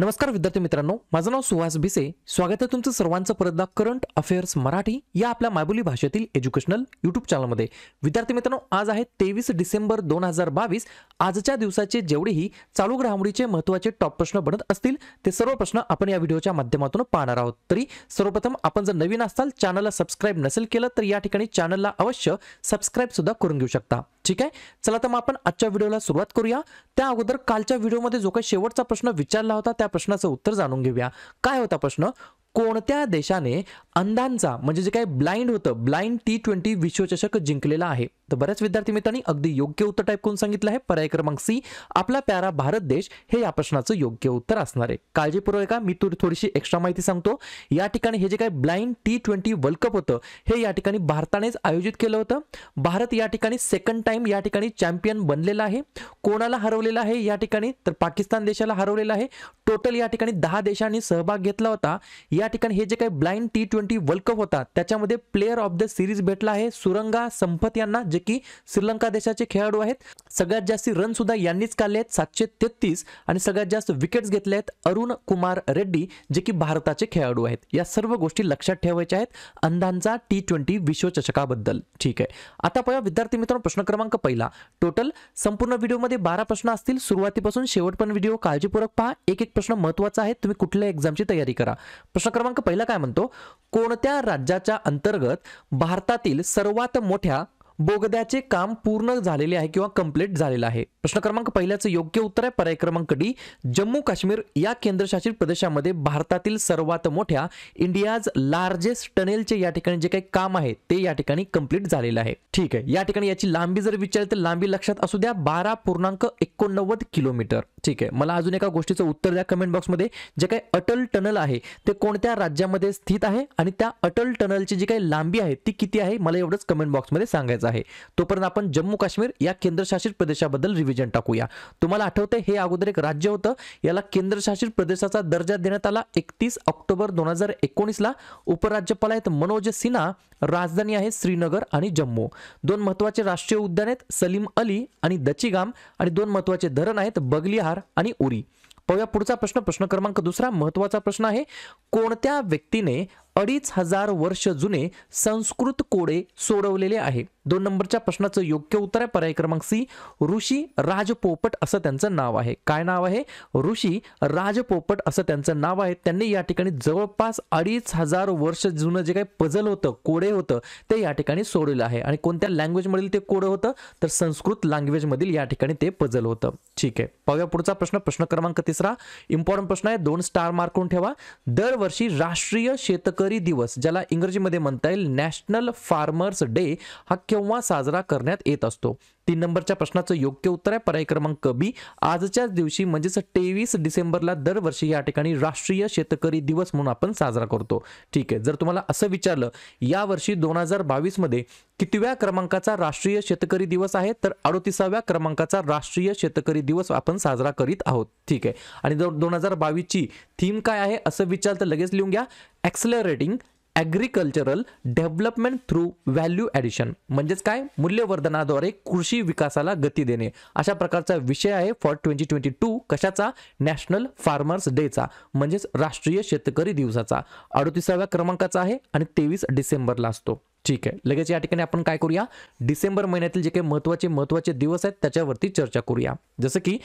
नमस्कार विद्यार्थी मित्रांनो माझं नाव सुहास भिसे स्वागत आहे तुमचं सर्वांचं परतदा करंट अफेअर्स मराठी या आपल्या मायबोली भाषेतील एज्युकेशनल युट्यूब चॅनलमध्ये विद्यार्थी मित्रांनो आज आहे तेवीस डिसेंबर दोन हजार बावीस आजच्या दिवसाचे जेवढेही चालू घडामोडीचे महत्त्वाचे टॉप प्रश्न बनत असतील ते सर्व प्रश्न आपण या व्हिडिओच्या माध्यमातून पाहणार आहोत तरी सर्वप्रथम आपण जर नवीन असाल चॅनलला सबस्क्राईब नसेल केलं तर या ठिकाणी चॅनलला अवश्य सबस्क्राईब सुद्धा करून घेऊ शकता ठीक आहे चला तर मग आपण आजच्या व्हिडिओला सुरुवात करूया त्या अगोदर कालच्या व्हिडिओमध्ये जो काही शेवटचा प्रश्न विचारला होता त्या प्रश्नाचं उत्तर जाणून घेऊया काय होता प्रश्न कोणत्या देशाने अंधांचा म्हणजे जे काही ब्लाइंड होतं ब्लाइंड टी ट्वेंटी विश्वचषक जिंकलेला आहे तर बऱ्याच विद्यार्थी मित्रांनी अगदी योग्य उत्तर टाईप करून सांगितलं आहे पर्याय क्रमांक सी आपला प्यारा भारत देश हे या प्रश्नाचं योग्य उत्तर असणार आहे काळजीपूर्वक का मी तुरी थोडीशी एक्स्ट्रा माहिती सांगतो या ठिकाणी हे जे काही blind T twenty world cup होतं हे या ठिकाणी भारतानेच आयोजित केलं होतं भारत या ठिकाणी सेकंड टाइम या ठिकाणी चॅम्पियन बनलेला आहे कोणाला हरवलेला आहे या ठिकाणी तर पाकिस्तान देशाला हरवलेला आहे टोटल या ठिकाणी दहा देशांनी सहभाग घेतला होता या ठिकाणी हे जे काही blind T twenty world cup होता त्याच्यामध्ये प्लेअर ऑफ द सिरीज भेटला आहे सुरंगा संपत यांना जे की श्रीलंका देशाचे खेळाडू आहेत सगळ्यात जास्त रन सुद्धा यांनीच काढले आहेत सातशे तेहतीस आणि सगळ्यात जास्त विकेट्स घेतले आहेत अरुण कुमार रेड्डी जे की भारताचे खेळाडू आहेत या सर्व गोष्टी लक्षात ठेवायच्या आहेत अंधांचा टी ट्वेंटी विश्वचषकाबद्दल ठीक आहे आता पाहूया विद्यार्थी मित्रांनो प्रश्न क्रमांक पहिला टोटल संपूर्ण व्हिडिओमध्ये बारा प्रश्न असतील सुरुवातीपासून शेवटपर्यंत व्हिडिओ काळजीपूर्वक पहा एक एक प्रश्न महत्वाचा आहे तुम्ही कुठल्या एक्झामची तयारी करा प्रश्न क्रमांक पहिला काय म्हणतो कोणत्या राज्याच्या अंतर्गत भारतातील सर्वात मोठ्या बोगद्याचे काम पूर्ण झालेले आहे किंवा कम्प्लीट झालेलं आहे प्रश्न क्रमांक पहिल्याचं योग्य उत्तर आहे पर्याय क्रमांक डी जम्मू काश्मीर या केंद्रशासित प्रदेशामध्ये भारतातील सर्वात मोठ्या इंडियाज लार्जेस्ट टनेलचे या ठिकाणी जे काही काम आहे ते या ठिकाणी कम्प्लीट झालेलं आहे ठीक आहे या ठिकाणी याची लांबी जर विचारली तर लांबी लक्षात असू द्या बारा पूर्णांक एकोणनव्वद किलोमीटर ठीक आहे मला अजून एका गोष्टीचं उत्तर द्या कमेंट बॉक्समध्ये जे काही अटल टनल आहे ते कोणत्या राज्यामध्ये स्थित आहे आणि त्या अटल टनलची जी काही लांबी आहे ती किती आहे मला एवढंच कमेंट बॉक्समध्ये सांगायचं गरज आहे तोपर्यंत आपण जम्मू काश्मीर या केंद्रशासित प्रदेशाबद्दल रिव्हिजन टाकूया तुम्हाला आठवतंय हे अगोदर एक राज्य होतं याला केंद्रशासित प्रदेशाचा दर्जा देण्यात आला एकतीस ऑक्टोबर दोन हजार एकोणीसला उपराज्यपाल आहेत मनोज सिन्हा राजधानी आहे श्रीनगर आणि जम्मू दोन महत्त्वाचे राष्ट्रीय उद्यान आहेत सलीम अली आणि दचिगाम आणि दोन महत्त्वाचे धरण आहेत बगलिहार आणि उरी पाहूया पुढचा प्रश्न प्रश्न क्रमांक दुसरा महत्त्वाचा प्रश्न आहे कोणत्या व्यक्तीने अडीच हजार वर्ष जुने संस्कृत कोडे सोडवलेले आहे दोन नंबरच्या प्रश्नाचं योग्य उत्तर आहे पर्याय क्रमांक सी ऋषी राजपोपट असं त्यांचं नाव आहे काय नाव आहे ऋषी राजपोपट असं त्यांचं नाव आहे त्यांनी या ठिकाणी जवळपास अडीच हजार वर्ष जुनं जे काही पजल होतं कोडे होतं ते या ठिकाणी सोडलेलं आहे आणि कोणत्या लँग्वेजमधील ते कोडं होतं तर संस्कृत लँग्वेजमधील या ठिकाणी ते पजल होतं ठीक आहे पाहूया पुढचा प्रश्न प्रश्न क्रमांक तिसरा इम्पॉर्टंट प्रश्न आहे दोन स्टार मार्क करून ठेवा दरवर्षी राष्ट्रीय शेतकरी दिवस ज्याला इंग्रजीमध्ये म्हणता येईल नॅशनल फार्मर्स डे हा जेव्हा साजरा करण्यात येत असतो तीन नंबरच्या प्रश्नाचं योग्य उत्तर आहे पर्याय क्रमांक बी आजच्याच दिवशी म्हणजेच तेवीस डिसेंबरला दरवर्षी या ठिकाणी राष्ट्रीय शेतकरी दिवस म्हणून आपण साजरा करतो ठीक आहे जर तुम्हाला असं विचारलं यावर्षी दोन हजार बावीसमध्ये कितव्या क्रमांकाचा राष्ट्रीय शेतकरी दिवस आहे तर अडोतीसाव्या क्रमांकाचा राष्ट्रीय शेतकरी दिवस आपण साजरा करीत आहोत ठीक आहे आणि दोन हजार बावीसची थीम काय आहे असं विचार तर लगेच लिहून घ्या accelerating agricultural development through value addition म्हणजेच काय मूल्यवर्धनाद्वारे कृषी विकासाला गती देणे अशा प्रकारचा विषय आहे फॉर ट्वेंटी ट्वेंटी टू कशाचा नॅशनल फार्मर्स डेचा म्हणजेच राष्ट्रीय शेतकरी दिवसाचा अडतीसाव्या क्रमांकाचा आहे आणि तेवीस डिसेंबरला असतो ठीक आहे लगेच या ठिकाणी आपण काय करूया डिसेंबर महिन्यातील जे काही महत्त्वाचे महत्त्वाचे दिवस आहेत त्याच्यावरती चर्चा करूया जसं की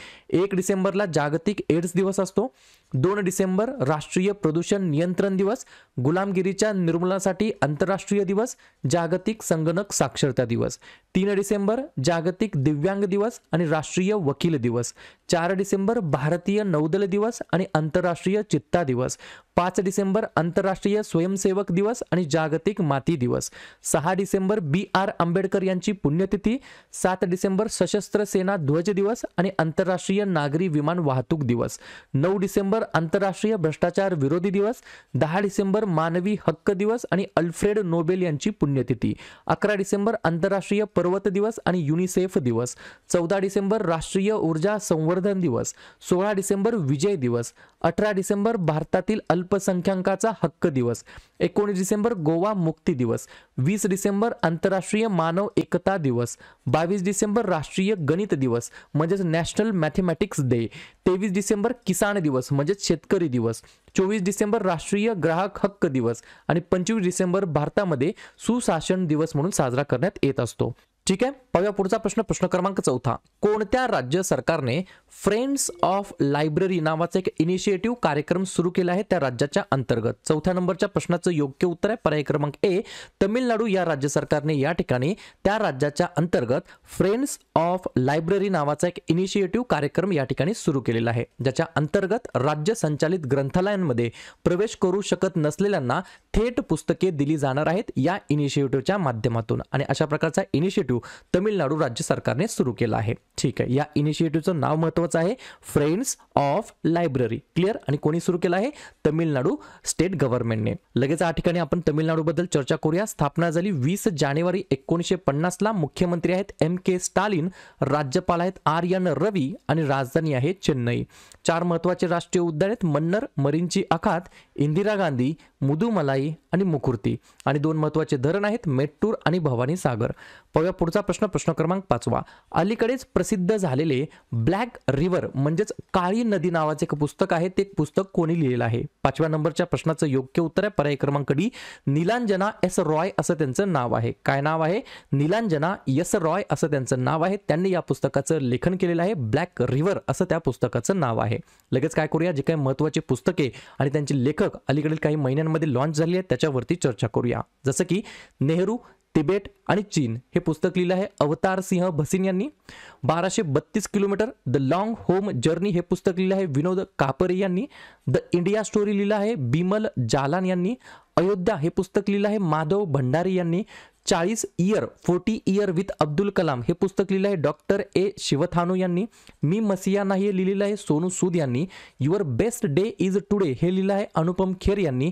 एक डिसेंबरला जागतिक एड्स दिवस असतो दोन डिसेंबर राष्ट्रीय प्रदूषण नियंत्रण दिवस गुलामगिरीच्या निर्मूलनासाठी आंतरराष्ट्रीय दिवस जागतिक संगणक साक्षरता दिवस तीन डिसेंबर जागतिक दिव्यांग दिवस आणि राष्ट्रीय वकील दिवस चार डिसेंबर भारतीय नौदल दिवस आणि आंतरराष्ट्रीय चित्ता दिवस पाच डिसेंबर आंतरराष्ट्रीय स्वयंसेवक दिवस आणि जागतिक माती दिवस सहा डिसेंबर बी आर आंबेडकर यांची पुण्यतिथी सात डिसेंबर सशस्त्र सेना ध्वज दिवस आणि आंतरराष्ट्रीय नागरी विमान वाहतूक दिवस नऊ डिसेंबर आंतरराष्ट्रीय भ्रष्टाचार विरोधी दिवस दहा डिसेंबर मानवी हक्क दिवस आणि अल्फ्रेड नोबेल यांची पुण्यतिथी अकरा डिसेंबर आंतरराष्ट्रीय पर्वत दिवस आणि युनिसेफ दिवस चौदा डिसेंबर राष्ट्रीय ऊर्जा संवर्धन दिवस सोळा डिसेंबर विजय दिवस अठरा डिसेंबर भारतातील अल्पसंख्याकाचा हक्क दिवस एकोणीस डिसेंबर गोवा मुक्ती दिवस वीस डिसेंबर आंतरराष्ट्रीय मानव एकता दिवस बावीस डिसेंबर राष्ट्रीय गणित दिवस म्हणजेच नॅशनल मॅथेमॅटिक्स डे तेवीस डिसेंबर किसान दिवस म्हणजेच शेतकरी दिवस चोवीस डिसेंबर राष्ट्रीय ग्राहक हक्क दिवस आणि पंचवीस डिसेंबर भारतामध्ये सुशासन दिवस म्हणून साजरा करण्यात येत असतो ठीक आहे पाहूया पुढचा प्रश्न प्रश्न क्रमांक चौथा कोणत्या राज्य सरकारने फ्रेंड्स ऑफ लायब्ररी नावाचा एक इनिशिएटिव्ह कार्यक्रम सुरू केला आहे त्या राज्याच्या अंतर्गत चौथ्या नंबरच्या प्रश्नाचं योग्य उत्तर आहे पर्याय क्रमांक ए तमिळनाडू या राज्य सरकारने या ठिकाणी त्या राज्याच्या अंतर्गत फ्रेंड्स ऑफ लायब्ररी नावाचा एक इनिशिएटिव्ह कार्यक्रम या ठिकाणी सुरू केलेला आहे ज्याच्या अंतर्गत राज्य संचालित ग्रंथालयांमध्ये प्रवेश करू शकत नसलेल्यांना थेट पुस्तके दिली जाणार आहेत या इनिशिएटिव्हच्या माध्यमातून आणि अशा प्रकारचा इनिशिएटिव्ह इनिशिएटिव्ह तमिळनाडू राज्य सरकारने सुरू केला आहे ठीक आहे या इनिशिएटिव्हचं नाव महत्त्वाचं आहे फ्रेंड्स ऑफ लायब्ररी क्लियर आणि कोणी सुरू केला आहे तमिळनाडू स्टेट गव्हर्नमेंटने लगेच या ठिकाणी आपण तमिळनाडूबद्दल चर्चा करूया स्थापना झाली वीस जानेवारी एकोणीसशे पन्नासला मुख्यमंत्री आहेत एम के स्टालिन राज्यपाल आहेत आर एन रवी आणि राजधानी आहे चेन्नई चार महत्वाचे राष्ट्रीय उद्यान आहेत मन्नर मरिंची अखात इंदिरा गांधी मुदुमलाई आणि मुकुर्ती आणि दोन महत्त्वाचे धरण आहेत मेट्टूर आणि भवानी सागर पाहूया पुढचा प्रश्न प्रश्न क्रमांक पाचवा अलीकडेच प्रसिद्ध झालेले ब्लॅक रिव्हर म्हणजेच काळी नदी नावाचे एक पुस्तक आहे ते पुस्तक कोणी लिहिलेलं आहे पाचव्या नंबरच्या प्रश्नाचं योग्य उत्तर आहे पर्याय क्रमांक डी निलांजना एस रॉय असं त्यांचं नाव आहे काय नाव आहे निलांजना एस रॉय असं त्यांचं नाव आहे त्यांनी या पुस्तकाचं लेखन केलेलं आहे ब्लॅक रिव्हर असं त्या पुस्तकाचं नाव आहे लगेच काय करूया जे काही महत्त्वाची पुस्तके आणि त्यांचे लेखन पुस्तक अलीकडील काही महिन्यांमध्ये लॉन्च झाली आहे त्याच्यावरती चर्चा करूया जसं की नेहरू तिबेट आणि चीन हे पुस्तक लिहिलं आहे अवतार सिंह भसीन यांनी बाराशे बत्तीस किलोमीटर द लॉंग होम जर्नी हे पुस्तक लिहिलं आहे विनोद कापरे यांनी द इंडिया स्टोरी लिहिलं आहे बिमल जालान यांनी अयोध्या हे पुस्तक लिहिलं आहे माधव भंडारी यांनी चाळीस year forty year with Abdul Kalam हे पुस्तक लिहिलं आहे डॉक्टर ए शिवथानू यांनी मी मसिया नाही हे लिहिलेलं आहे सोनू सूद यांनी your best day is today हे लिहिलं आहे अनुपम खेर यांनी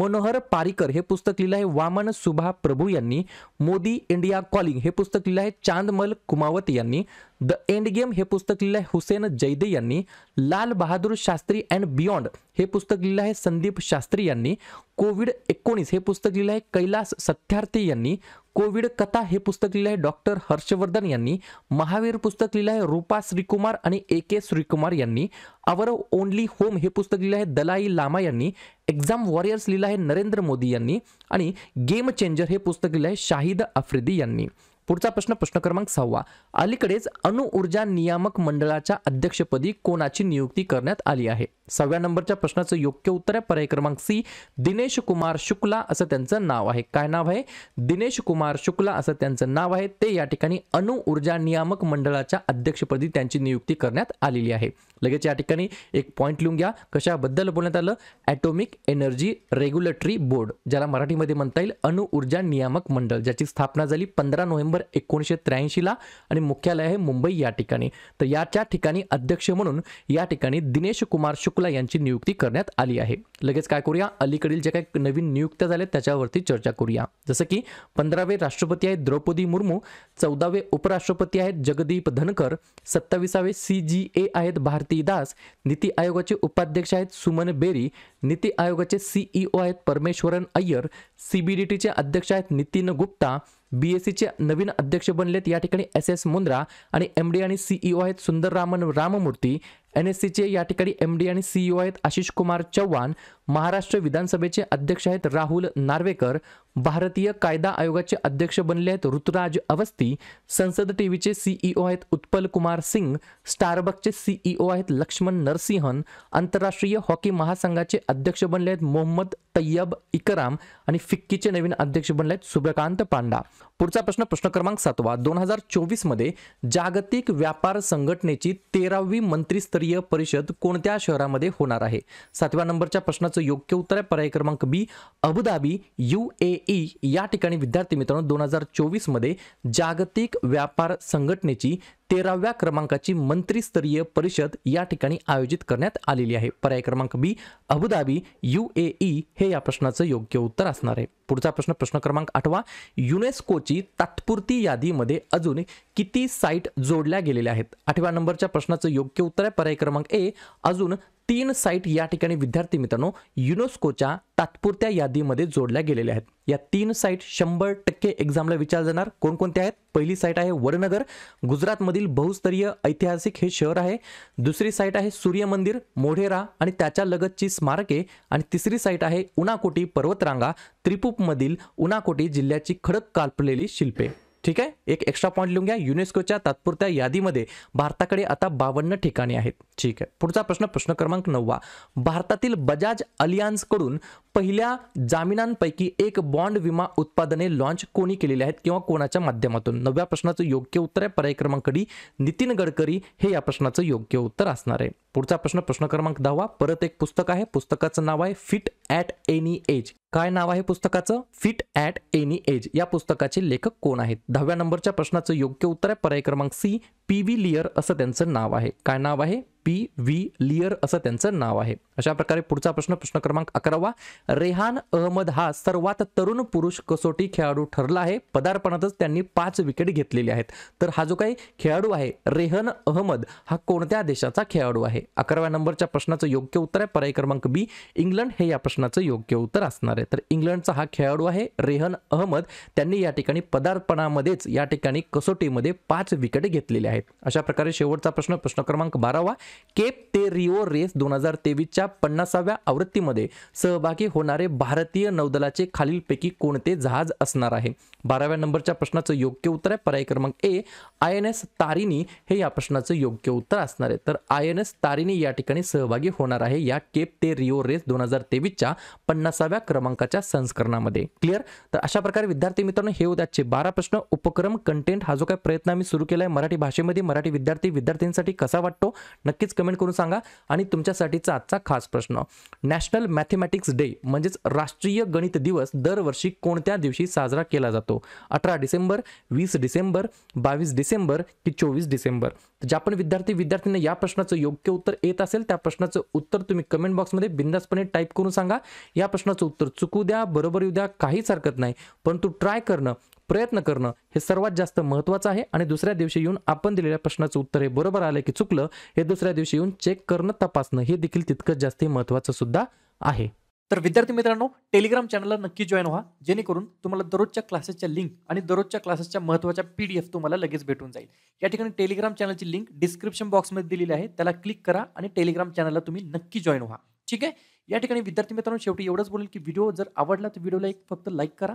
मनोहर पारिकर हे पुस्तक लिहिलं आहे वामन सुभा प्रभू यांनी मोदी इंडिया कॉलिंग हे पुस्तक लिहिलं आहे चांदमल कुमावत यांनी द एंड गेम हे पुस्तक लिहिलं आहे हुसेन जैदे यांनी लाल बहादूर शास्त्री अँड बियॉन्ड हे पुस्तक लिहिलं आहे संदीप शास्त्री यांनी कोविड एकोणीस हे पुस्तक लिहिलं आहे कैलास सत्यार्थी यांनी कोविड कथा हे पुस्तक लिहिलं आहे डॉक्टर हर्षवर्धन यांनी महावीर पुस्तक लिहिलं आहे रूपा श्रीकुमार आणि ए के श्रीकुमार यांनी अवर ओनली होम हे पुस्तक लिहिलं आहे दलाई लामा यांनी एक्झाम वॉरियर्स लिहिलं आहे नरेंद्र मोदी यांनी आणि गेम चेंजर हे पुस्तक लिहिलं आहे शाहिद आफ्रिदी यांनी पुढचा प्रश्न प्रश्न क्रमांक सहावा अलीकडेच अणुऊर्जा नियामक मंडळाच्या अध्यक्षपदी कोणाची नियुक्ती करण्यात आली आहे सहाव्या नंबरच्या प्रश्नाचं योग्य उत्तर आहे पर्याय क्रमांक सी दिनेश कुमार शुक्ला असं त्यांचं नाव आहे काय नाव आहे दिनेश कुमार शुक्ला असं त्यांचं नाव आहे ते या ठिकाणी अणु ऊर्जा नियामक मंडळाच्या अध्यक्षपदी त्यांची नियुक्ती करण्यात आलेली आहे लगेच या ठिकाणी एक पॉईंट लिहून घ्या कशाबद्दल बोलण्यात आलं ॲटोमिक एनर्जी रेग्युलेटरी बोर्ड ज्याला मराठीमध्ये म्हणता येईल अणुऊर्जा नियामक मंडळ ज्याची स्थापना झाली पंधरा नोव्हेंबर एकोणीसशे त्र्याऐंशीला आणि मुख्यालय आहे मुंबई या ठिकाणी तर याच्या ठिकाणी अध्यक्ष म्हणून या ठिकाणी दिनेश कुमार शुक्ला शुक्ला यांची नियुक्ती करण्यात आली आहे लगेच काय करूया अलीकडील जे काही नवीन नियुक्त्या झाल्या त्याच्यावरती चर्चा करूया जसं की पंधरावे राष्ट्रपती आहेत द्रौपदी मुर्मू चौदावे उपराष्ट्रपती आहेत जगदीप धनकर सत्तावीसावे सी जी ए आहेत भारती दास नीती आयोगाचे उपाध्यक्ष आहेत सुमन बेरी नीती आयोगाचे सीईओ आहेत परमेश्वरन अय्यर सीबीडीटीचे अध्यक्ष आहेत नितीन गुप्ता बी एस सीचे नवीन अध्यक्ष बनलेत या ठिकाणी एस एस मुंद्रा आणि एम डी आणि सीईओ आहेत सुंदर रामन राममूर्ती एन एस सीचे या ठिकाणी एम डी आणि सीईओ e आहेत आशिष कुमार चव्हाण महाराष्ट्र विधानसभेचे अध्यक्ष आहेत राहुल नार्वेकर भारतीय कायदा आयोगाचे अध्यक्ष बनले आहेत ऋतुराज अवस्थी संसद टीव्हीचे सीईओ e आहेत उत्पल कुमार सिंग स्टारबकचे सीईओ e आहेत लक्ष्मण नरसिंहन आंतरराष्ट्रीय हॉकी महासंघाचे अध्यक्ष बनले आहेत मोहम्मद तय्यब इकराम आणि फिक्कीचे नवीन अध्यक्ष बनले आहेत सुब्रकांत पांडा पुढचा प्रश्न प्रश्न क्रमांक सातवा दोन हजार चोवीसमध्ये जागतिक व्यापार संघटनेची तेरावी मंत्रीस्तरीय स्तरीय परिषद कोणत्या शहरामध्ये होणार आहे सातव्या नंबरच्या प्रश्नाचं योग्य उत्तर आहे पर्याय क्रमांक B Abu Dhabi U A E या ठिकाणी विद्यार्थी मित्रांनो दोन हजार चोवीसमध्ये जागतिक व्यापार संघटनेची तेराव्या क्रमांकाची मंत्रीस्तरीय परिषद या ठिकाणी आयोजित करण्यात आलेली आहे पर्याय क्रमांक B Abu Dhabi U A E हे या प्रश्नाचं योग्य उत्तर असणार आहे पुढचा प्रश्न प्रश्न क्रमांक आठवा युनेस्कोची तात्पुरती यादीमध्ये अजून किती साईट जोडल्या गेलेल्या आहेत आठव्या नंबरच्या प्रश्नाचं योग्य उत्तर आहे पर्याय क्रमांक ए अजून तीन साईट या ठिकाणी विद्यार्थी मित्रांनो युनेस्कोच्या तात्पुरत्या यादीमध्ये जोडल्या गेलेल्या आहेत या तीन साईट शंभर टक्के एक्झामला विचार जाणार कोणकोणत्या आहेत पहिली साईट आहे वडनगर गुजरातमधील बहुस्तरीय ऐतिहासिक हे शहर आहे दुसरी साईट आहे सूर्य मंदिर मोढेरा आणि त्याच्या लगतची स्मारके आणि तिसरी साईट आहे उनाकोटी पर्वतरांगा त्रिपूपमधील उनाकोटी जिल्ह्याची खडक कापलेली शिल्पे ठीक आहे एक एक्स्ट्रा पॉईंट लिहून घ्या युनेस्कोच्या तात्पुरत्या यादीमध्ये भारताकडे आता बावन्न ठिकाणे आहेत ठीक आहे पुढचा प्रश्न प्रश्न क्रमांक नववा भारतातील बजाज अलियान्सकडून पहिल्या जामिनांपैकी एक बॉन्ड विमा उत्पादने लॉन्च कोणी केलेले आहेत किंवा कोणाच्या माध्यमातून नव्या प्रश्नाचं योग्य उत्तर आहे पर्याय क्रमांक डी नितीन गडकरी हे या प्रश्नाचं योग्य उत्तर असणार आहे पुढचा प्रश्न प्रश्न क्रमांक दहावा परत एक पुस्तक आहे पुस्तकाचं नाव आहे फिट ॲट एनी एज काय नाव आहे पुस्तकाचं फिट ॲट एनी एज या पुस्तकाचे लेखक कोण आहेत दहाव्या नंबरच्या प्रश्नाचं योग्य उत्तर आहे पर्याय क्रमांक सी पी व्ही लियर असं त्यांचं नाव आहे काय नाव आहे पी व्ही लियर असं त्यांचं नाव आहे अशा प्रकारे पुढचा प्रश्न प्रश्न क्रमांक अकरावा रेहान अहमद हा सर्वात तरुण पुरुष कसोटी खेळाडू ठरला आहे पदार्पणातच त्यांनी पाच विकेट घेतलेली आहेत तर हा जो काही खेळाडू आहे रेहन अहमद हा कोणत्या देशाचा खेळाडू आहे अकराव्या नंबरच्या प्रश्नाचं योग्य उत्तर आहे पर्याय क्रमांक बी इंग्लंड हे या प्रश्नाचं योग्य उत्तर असणार आहे तर इंग्लंडचा हा खेळाडू आहे रेहन अहमद त्यांनी या ठिकाणी पदार्पणामध्येच या ठिकाणी कसोटीमध्ये पाच विकेट घेतलेले आहेत अशा प्रकारे शेवटचा प्रश्न प्रश्न क्रमांक बारावा केप ते रिओ रेस दोन हजार तेवीसच्या पन्नासाव्या आवृत्तीमध्ये सहभागी होणारे भारतीय नौदलाचे खालीलपैकी कोणते जहाज असणार आहे बाराव्या नंबरच्या प्रश्नाचं योग्य उत्तर आहे पर्याय क्रमांक ए आय तारिणी हे या प्रश्नाचं योग्य उत्तर असणार आहे तर आय एन एस तारिणी या ठिकाणी सहभागी होणार आहे या केप ते रिओ रेस दोन हजार तेवीसच्या पन्नासाव्या क्रमांकाच्या संस्करणामध्ये क्लिअर तर अशा प्रकारे विद्यार्थी मित्रांनो हे होते आजचे बारा प्रश्न उपक्रम कंटेंट हा जो काय प्रयत्न आम्ही सुरू केला आहे मराठी भाषे भाषेमध्ये मराठी विद्यार्थी विद्यार्थ्यांसाठी कसा वाटतो नक्कीच कमेंट करून सांगा आणि तुमच्यासाठीचा आजचा खास प्रश्न नॅशनल मॅथेमॅटिक्स डे म्हणजेच राष्ट्रीय गणित दिवस दरवर्षी कोणत्या दिवशी साजरा केला जातो अठरा डिसेंबर वीस डिसेंबर बावीस डिसेंबर की चोवीस डिसेंबर ज्या पण विद्यार्थी विद्यार्थ्यांना या प्रश्नाचं योग्य उत्तर येत असेल त्या प्रश्नाचं उत्तर तुम्ही कमेंट बॉक्समध्ये बिंदासपणे टाईप करून सांगा या प्रश्नाचं उत्तर चुकू द्या बरोबर येऊ द्या काहीच हरकत नाही परंतु ट्राय करणं प्रयत्न करणं हे सर्वात जास्त महत्वाचं आहे आणि दुसऱ्या दिवशी येऊन आपण दिलेल्या प्रश्नाचं उत्तर हे बरोबर आलं की चुकलं हे दुसऱ्या दिवशी येऊन चेक करणं तपासणं हे देखील तितकंच जास्त महत्वाचं सुद्धा आहे तर विद्यार्थी मित्रांनो टेलिग्राम चॅनलला नक्की जॉईन व्हा जेणेकरून तुम्हाला दररोजच्या क्लासेसच्या लिंक आणि दररोजच्या क्लासेसच्या महत्त्वाच्या पी डी एफ तुम्हाला लगेच भेटून जाईल या ठिकाणी टेलिग्राम चॅनलची लिंक डिस्क्रिप्शन बॉक्समध्ये दिलेली आहे त्याला क्लिक करा आणि टेलिग्राम चॅनलला तुम्ही नक्की जॉईन व्हा ठीक आहे या ठिकाणी विद्यार्थी मित्रांनो शेवटी एवढंच बोलेल की व्हिडिओ जर आवडला तर व्हिडिओला एक फक्त लाईक करा